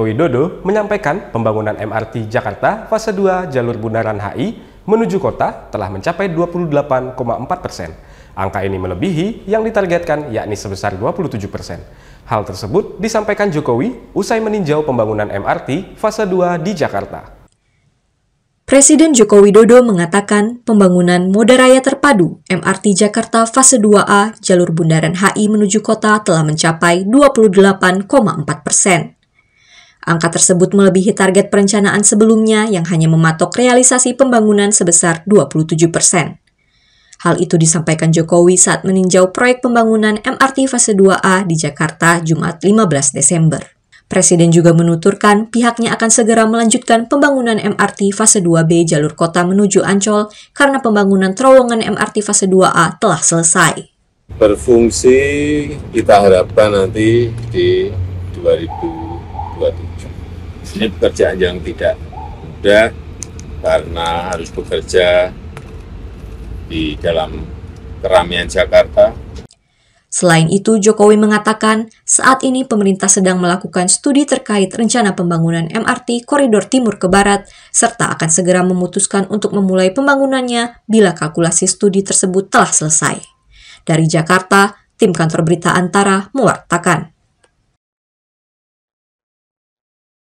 Joko Widodo menyampaikan pembangunan MRT Jakarta fase 2 jalur Bundaran HI menuju kota telah mencapai 28,4 persen. Angka ini melebihi yang ditargetkan yakni sebesar 27 persen. Hal tersebut disampaikan Jokowi usai meninjau pembangunan MRT fase 2 di Jakarta. Presiden Joko Widodo mengatakan pembangunan moda raya terpadu MRT Jakarta fase 2A jalur Bundaran HI menuju kota telah mencapai 28,4 persen. Angka tersebut melebihi target perencanaan sebelumnya yang hanya mematok realisasi pembangunan sebesar 27 persen. Hal itu disampaikan Jokowi saat meninjau proyek pembangunan MRT fase 2A di Jakarta Jumat 15 Desember. Presiden juga menuturkan pihaknya akan segera melanjutkan pembangunan MRT fase 2B jalur kota menuju Ancol karena pembangunan terowongan MRT fase 2A telah selesai. Berfungsi kita harapkan nanti di 2000 27 ini pekerjaan yang tidak mudah karena harus bekerja di dalam keramaian Jakarta Selain itu, Jokowi mengatakan saat ini pemerintah sedang melakukan studi terkait rencana pembangunan MRT koridor timur ke barat, serta akan segera memutuskan untuk memulai pembangunannya bila kalkulasi studi tersebut telah selesai. Dari Jakarta, tim kantor berita Antara mewartakan.